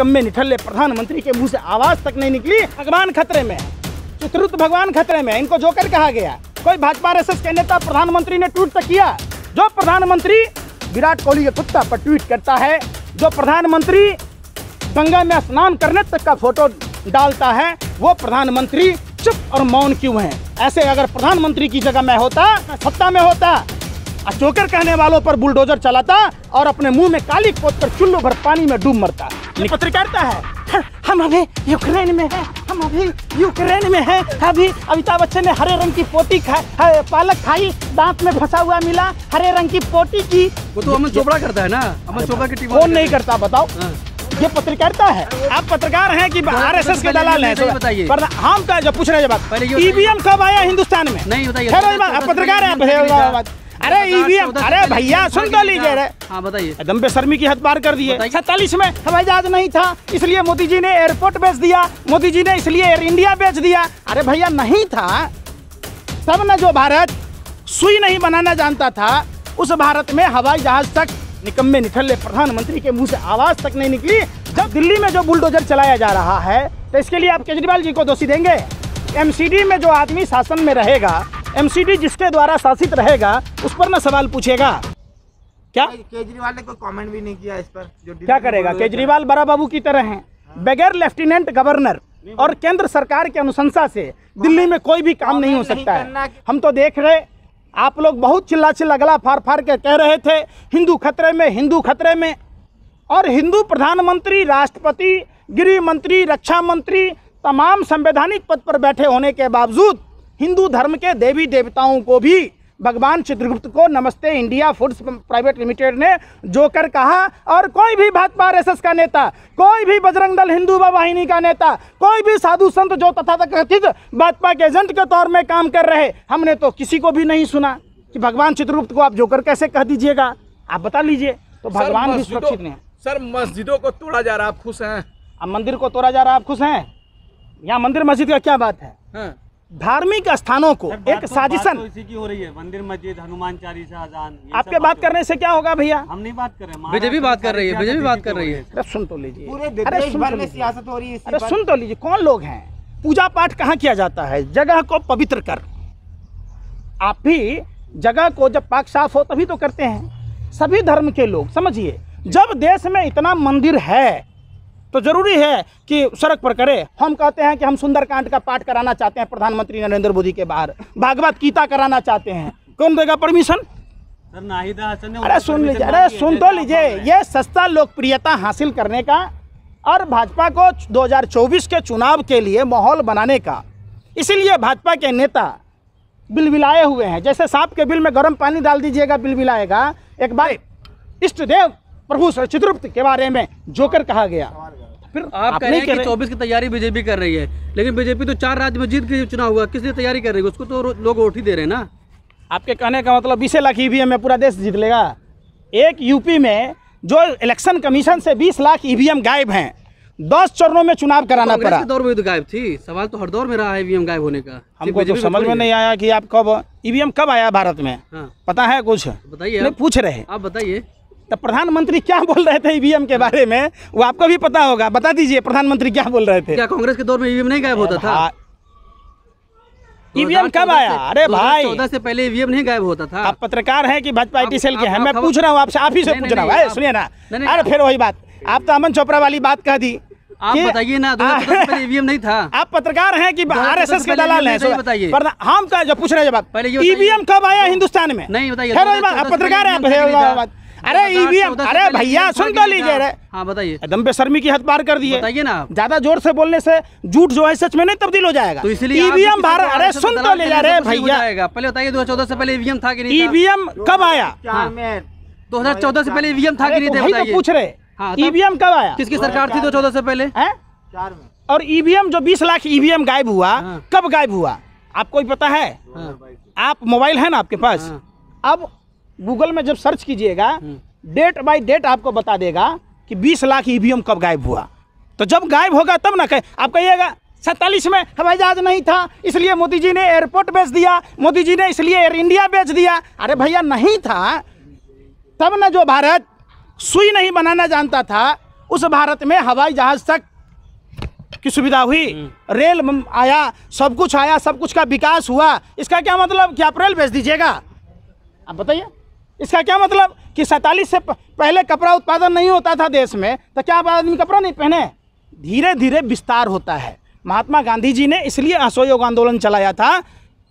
निकम्मे निठल्ले प्रधानमंत्री के मुंह से आवाज तक नहीं निकली भगवान खतरे में चित्रुत भगवान खतरे में इनको जोकर कहा गया कोई भाजपा आरएसएस के नेता प्रधानमंत्री ने ट्वीट तक किया जो प्रधानमंत्री विराट कोहली के कुत्ता पर ट्वीट करता है जो प्रधानमंत्री गंगा में स्नान करने तक का फोटो डालता है वो प्रधानमंत्री चुप और मौन क्यों है ऐसे अगर प्रधानमंत्री की जगह मैं होता सत्ता में होता चोकर कहने वालों पर बुलडोजर चलाता और अपने मुंह में काली पोत कर चुल्लू भर पानी में डूब मरता पत्रकारिता है हम अभी यूक्रेन में है हम अभी यूक्रेन में है अभी अमिताभ बच्चन ने हरे रंग की पोटी खाई पालक खाई दांत में फंसा हुआ मिला हरे रंग की पोटी की वो तो अमन चोपड़ा करता है ना अमन चोपड़ा की टीम कौन नहीं करता बताओ हाँ। ये पत्रकारिता है आप पत्रकार हैं कि आर एस एस के दलाल हैं बताइए पर हम का जो पूछ रहे जवाब ईवीएम कब आया हिंदुस्तान में नहीं बताइए पत्रकार है अरे ईवीएम अरे भैया सुन तो लीजिए अरे हाँ बताइए एकदम बेशर्मी की हद पार कर दिए सैतालीस में हवाई जहाज नहीं था इसलिए मोदी जी ने एयरपोर्ट बेच दिया मोदी जी ने इसलिए एयर इंडिया बेच दिया अरे भैया नहीं था तब न जो भारत सुई नहीं बनाना जानता था उस भारत में हवाई जहाज तक निकम्मे निकले प्रधानमंत्री के मुंह से आवाज तक नहीं निकली जब दिल्ली में जो बुलडोजर चलाया जा रहा है तो इसके लिए आप केजरीवाल जी को दोषी देंगे एमसीडी में जो आदमी शासन में रहेगा एमसीडी जिसके द्वारा शासित रहेगा उस पर ना सवाल पूछेगा क्या केजरीवाल ने कोई कमेंट भी नहीं किया इस पर जो क्या करेगा केजरीवाल बड़ा बाबू की तरह हैं हाँ। बगैर लेफ्टिनेंट गवर्नर और केंद्र सरकार के अनुशंसा से दिल्ली में कोई भी काम नहीं हो सकता है हम तो देख रहे आप लोग बहुत चिल्ला चिल्ला गला फार फाड़ के कह रहे थे हिंदू खतरे में हिंदू खतरे में और हिंदू प्रधानमंत्री राष्ट्रपति गृह मंत्री रक्षा मंत्री तमाम संवैधानिक पद पर बैठे होने के बावजूद हिंदू धर्म के देवी देवताओं को भी भगवान चित्रगुप्त को नमस्ते इंडिया फूड्स प्राइवेट लिमिटेड ने जो कर कहा और कोई भी भाजपा आरएसएस का नेता कोई भी बजरंग दल हिंदू वाहिनी का नेता कोई भी साधु संत जो तथाकथित भाजपा के एजेंट के तौर में काम कर रहे हमने तो किसी को भी नहीं सुना कि भगवान चित्रगुप्त को आप जोकर कैसे कह दीजिएगा आप बता लीजिए तो भगवान भी सुरक्षित नहीं सर मस्जिदों को तोड़ा जा रहा आप खुश हैं अब मंदिर को तोड़ा जा रहा आप खुश हैं यहाँ मंदिर मस्जिद का क्या बात है हाँ। धार्मिक स्थानों को एक तो- साजिशन तो इसी की हो रही है मंदिर मस्जिद हनुमान चालीसा अजान आपके बात करने से क्या होगा भैया हम नहीं बात कर रहे हैं बीजेपी बात कर रही है बीजेपी बात कर रही है सुन तो लीजिए अरे सुन तो सियासत हो रही है अरे सुन तो लीजिए कौन लोग हैं पूजा पाठ कहाँ किया जाता है जगह को पवित्र कर आप भी जगह को जब पाक साफ हो तभी तो करते हैं सभी धर्म के लोग समझिए जब देश में इतना मंदिर है तो ज़रूरी है कि सड़क पर करे हम कहते हैं कि हम सुंदरकांड का पाठ कराना चाहते हैं प्रधानमंत्री नरेंद्र मोदी के बाहर भागवत गीता कराना चाहते हैं कौन देगा परमिशन अरे सुन लीजिए अरे सुन तो लीजिए ये सस्ता लोकप्रियता हासिल करने का और भाजपा को 2024 के चुनाव के लिए माहौल बनाने का इसीलिए भाजपा के नेता बिल बिलाए हुए हैं जैसे सांप के बिल में गर्म पानी डाल दीजिएगा बिल बिलाएगा एक बार इष्ट देव प्रभु चित्रगुप्त के बारे में जोकर कहा गया फिर आप कह रहे हैं कि चौबीस की तैयारी बीजेपी कर रही है लेकिन बीजेपी तो चार राज्य में जीत के चुनाव हुआ किस लिए तैयारी कर रही है उसको तो लोग वोट ही दे रहे हैं ना आपके कहने का मतलब बीस लाख ईवीएम e में पूरा देश जीत लेगा एक यूपी में जो इलेक्शन कमीशन से बीस लाख ईवीएम e गायब है दस चरणों में चुनाव कराना पड़ा दौर में तो गायब थी सवाल तो हर दौर में रहा है e ईवीएम गायब होने का हमको तो समझ में नहीं आया कि आप कब ईवीएम कब आया भारत में हाँ। पता है कुछ बताइए पूछ रहे आप बताइए तो प्रधानमंत्री क्या बोल रहे थे ईवीएम e के बारे में वो आपको भी पता होगा बता दीजिए प्रधानमंत्री क्या बोल रहे थे क्या कांग्रेस के दौर में ईवीएम e नहीं गायब होता था ईवीएम हाँ। e कब आया अरे भाई चौदह से पहले ईवीएम नहीं गायब होता था आप पत्रकार हैं कि भाजपा आई सेल के हैं मैं पूछ रहा हूँ आपसे आप ही से पूछ रहा हूँ सुनिए ना अरे फिर वही बात आप तो अमन चोपड़ा वाली बात कह दी आप बताइए ना दो ईवीएम नहीं था आप पत्रकार हैं कि आरएसएस के दलाल हैं बताइए हम का जो पूछ रहे जवाब ईवीएम कब आया हिंदुस्तान में नहीं बताइए पत्रकार हैं अरे ईवीएम अरे भैया सुन तो लीजिए अरे हाँ बताइए एकदम बेशर्मी की हद पार कर दिए बताइए ना ज्यादा जोर से बोलने से झूठ जो है सच में नहीं तब्दील हो जाएगा तो इसलिए ईवीएम भारत अरे सुन तो ले जा रहे भैया पहले बताइए दो चौदह से पहले ईवीएम था कि नहीं ईवीएम कब आया दो हजार चौदह से पहले ईवीएम था कि नहीं था हाँ। तो तो पूछ रहे हाँ, ईवीएम कब आया किसकी सरकार थी दो तो चौदह से पहले चार में और ईवीएम जो बीस लाख ईवीएम गायब हुआ हाँ। कब गायब हुआ आपको पता है आप मोबाइल है ना आपके पास अब गूगल में जब सर्च कीजिएगा हम्म। डेट बाई डेट आपको बता देगा कि बीस लाख ईवीएम कब गायब हुआ तो जब गायब होगा तब ना कहे आप कहिएगा सैतालीस में हवाई जहाज नहीं था इसलिए मोदी जी ने एयरपोर्ट बेच दिया मोदी जी ने इसलिए एयर इंडिया बेच दिया अरे भैया नहीं था तब न जो भारत सुई नहीं बनाना जानता था उस भारत में हवाई जहाज तक की सुविधा हुई हम्म। रेल आया सब कुछ आया सब कुछ का विकास हुआ इसका क्या मतलब कि आप रेल बेच दीजिएगा आप बताइए इसका क्या मतलब कि सैंतालीस से पहले कपड़ा उत्पादन नहीं होता था देश में तो क्या आप आदमी कपड़ा नहीं पहने धीरे धीरे विस्तार होता है महात्मा गांधी जी ने इसलिए असहयोग आंदोलन चलाया था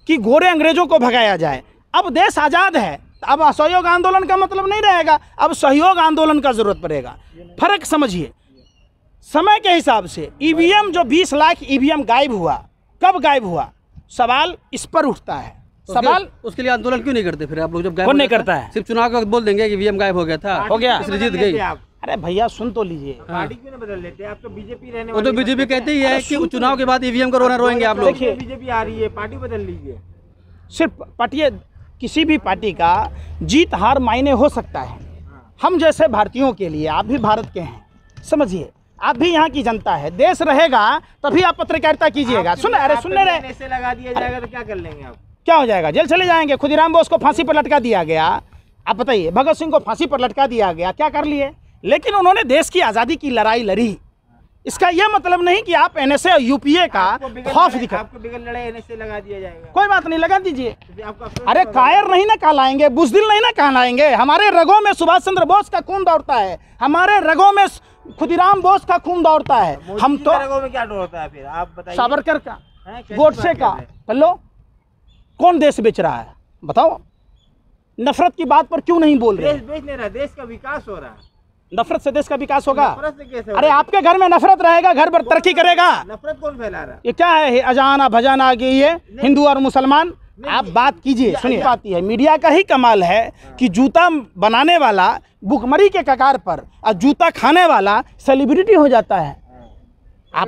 कि गोरे अंग्रेजों को भगाया जाए अब देश आज़ाद है अब असहयोग आंदोलन का मतलब नहीं रहेगा अब सहयोग आंदोलन का ज़रूरत पड़ेगा फर्क समझिए समय के हिसाब से ईवीएम e जो 20 लाख ईवीएम e गायब हुआ कब गायब हुआ सवाल इस पर उठता है तो सवाल उसके लिए आंदोलन क्यों नहीं करते फिर आप लोग जब गायब नहीं करता है सिर्फ चुनाव का बोल देंगे कि वीएम गायब हो गया था हो गया जीत गई अरे भैया सुन तो लीजिए हाँ। पार्टी क्यों ना बदल लेते हैं आप तो बीजेपी रहने वो तो बीजेपी कहती ही है कि तो चुनाव के बाद ईवीएम e का रोना रोएंगे आप लोग बीजेपी आ रही है पार्टी बदल लीजिए सिर्फ पार्टी किसी भी पार्टी का जीत हार मायने हो सकता है हम जैसे भारतीयों के लिए आप भी भारत के हैं समझिए आप भी यहाँ की जनता है देश रहेगा तभी आप पत्रकारिता कीजिएगा सुन अरे सुनने लगा दिया जाएगा तो क्या कर लेंगे आप क्या हो जाएगा जेल चले जाएंगे खुदीराम बोस को फांसी पर लटका दिया गया आप बताइए भगत सिंह को फांसी पर लटका दिया गया क्या कर लिए लेकिन उन्होंने देश की आज़ादी की लड़ाई लड़ी इसका यह मतलब नहीं कि आप एन एस ए यूपीए का खौफ दिखा आपको बिगड़ लड़ाई एनएसए लगा दिया जाएगा कोई बात नहीं लगा दीजिए तो अरे कायर नहीं ना कहलाएंगे बुजदिल नहीं ना कहलाएंगे हमारे रगों में सुभाष चंद्र बोस का खून दौड़ता है हमारे रगों में खुदीराम बोस का खून दौड़ता है हम तो रगों में क्या दौड़ता है फिर आप बताइए सावरकर का गोडसे का हेलो कौन देश बेच रहा है बताओ नफरत की बात पर क्यों नहीं बोल रहे देश बेच नहीं रहा देश का विकास हो रहा है नफरत से देश का विकास होगा अरे आपके घर में नफरत रहेगा घर पर तरक्की करेगा नफरत कौन फैला रहा ये क्या है अजाना भजाना की ये हिंदू और मुसलमान आप बात कीजिए सुनिए पाती है मीडिया का ही कमाल है हाँ। कि जूता बनाने वाला भुखमरी के ककार पर और जूता खाने वाला सेलिब्रिटी हो जाता है हाँ। आप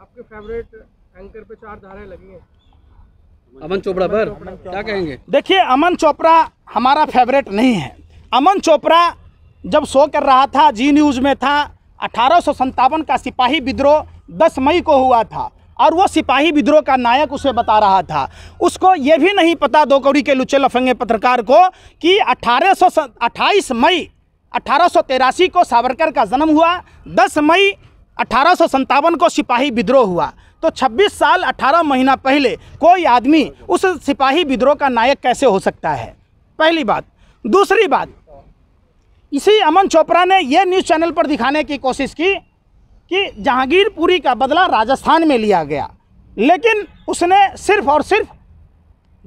आपके फेवरेट एंकर पे चार धारे लगी हैं अमन चोपड़ा पर क्या कहेंगे देखिए अमन चोपड़ा हमारा फेवरेट नहीं है अमन चोपड़ा जब शो कर रहा था जी न्यूज़ में था अठारह का सिपाही विद्रोह दस मई को हुआ था और वो सिपाही विद्रोह का नायक उसे बता रहा था उसको ये भी नहीं पता दो कौड़ी के लुच्चे लफंगे पत्रकार को कि अठारह मई अठारह को सावरकर का जन्म हुआ 10 मई अठारह को सिपाही विद्रोह हुआ तो 26 साल 18 महीना पहले कोई आदमी उस सिपाही विद्रोह का नायक कैसे हो सकता है पहली बात दूसरी बात इसी अमन चोपड़ा ने यह न्यूज़ चैनल पर दिखाने की कोशिश की कि जहांगीरपुरी का बदला राजस्थान में लिया गया लेकिन उसने सिर्फ और सिर्फ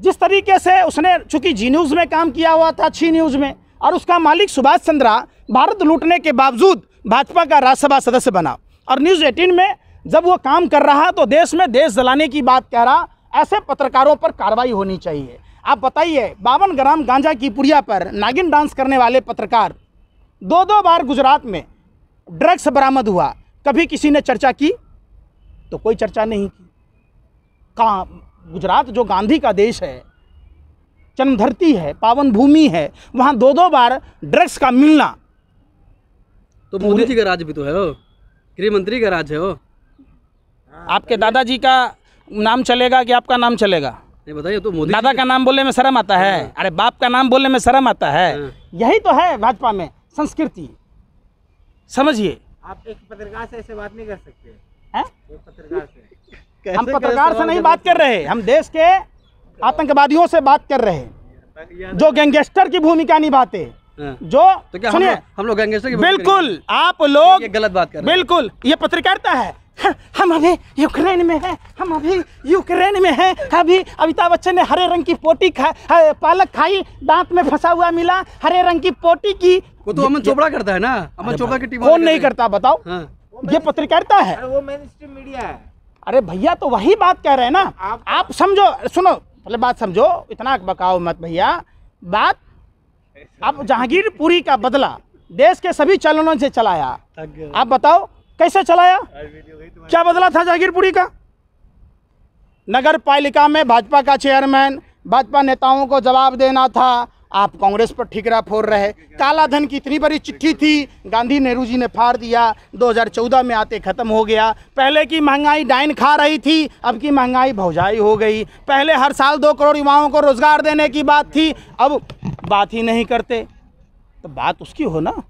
जिस तरीके से उसने चूँकि जी न्यूज़ में काम किया हुआ था छी न्यूज़ में और उसका मालिक सुभाष चंद्रा भारत लूटने के बावजूद भाजपा का राज्यसभा सदस्य बना और न्यूज़ एटीन में जब वो काम कर रहा तो देश में देश जलाने की बात कह रहा ऐसे पत्रकारों पर कार्रवाई होनी चाहिए आप बताइए बावन ग्राम गांजा की पुड़िया पर नागिन डांस करने वाले पत्रकार दो दो बार गुजरात में ड्रग्स बरामद हुआ कभी किसी ने चर्चा की तो कोई चर्चा नहीं की कहाँ गुजरात जो गांधी का देश है जन्मधरती है पावन भूमि है वहाँ दो दो बार ड्रग्स का मिलना तो मोदी जी का राज भी तो है वो गृह मंत्री का राज है वो आपके दादाजी का नाम चलेगा कि आपका नाम चलेगा नहीं बताइए तो मोदी दादा का नाम बोलने में शर्म आता है हाँ। अरे बाप का नाम बोलने में शर्म आता है हाँ। यही तो है भाजपा में संस्कृति समझिए आप एक पत्रकार से ऐसे बात नहीं कर सकते हैं पत्रकार से हम पत्रकार से नहीं बात कर रहे हम देश के आतंकवादियों से बात कर रहे हैं जो गैंगस्टर की भूमिका निभाते हाँ। जो तो सुनिए हम लोग गैंगस्टर बिल्कुल आप लोग गलत बात कर बिल्कुल ये पत्रकारिता है हम अभी यूक्रेन में हैं हम अभी यूक्रेन में हैं अभी अमिताभ बच्चन ने हरे रंग की पोटी खा पालक खाई दांत में फंसा हुआ मिला हरे रंग की पोटी की वो तो अमन चोपड़ा करता है ना अमन चोपड़ा की टीम कौन नहीं करता बताओ हाँ। ये पत्रकारिता है वो मेन स्ट्रीम मीडिया है अरे भैया तो वही बात कह रहे हैं ना आप, आप समझो सुनो पहले बात समझो इतना बकाओ मत भैया बात आप जहांगीरपुरी का बदला देश के सभी चैनलों से चलाया आप बताओ कैसे चलाया क्या बदला था जागीरपुरी का नगर पालिका में भाजपा का चेयरमैन भाजपा नेताओं को जवाब देना था आप कांग्रेस पर ठिकरा फोड़ रहे काला धन की इतनी बड़ी चिट्ठी थी गांधी नेहरू जी ने फाड़ दिया 2014 में आते ख़त्म हो गया पहले की महंगाई डाइन खा रही थी अब की महंगाई भौजाई हो गई पहले हर साल दो करोड़ युवाओं को रोज़गार देने की बात थी अब बात ही नहीं करते तो बात उसकी हो ना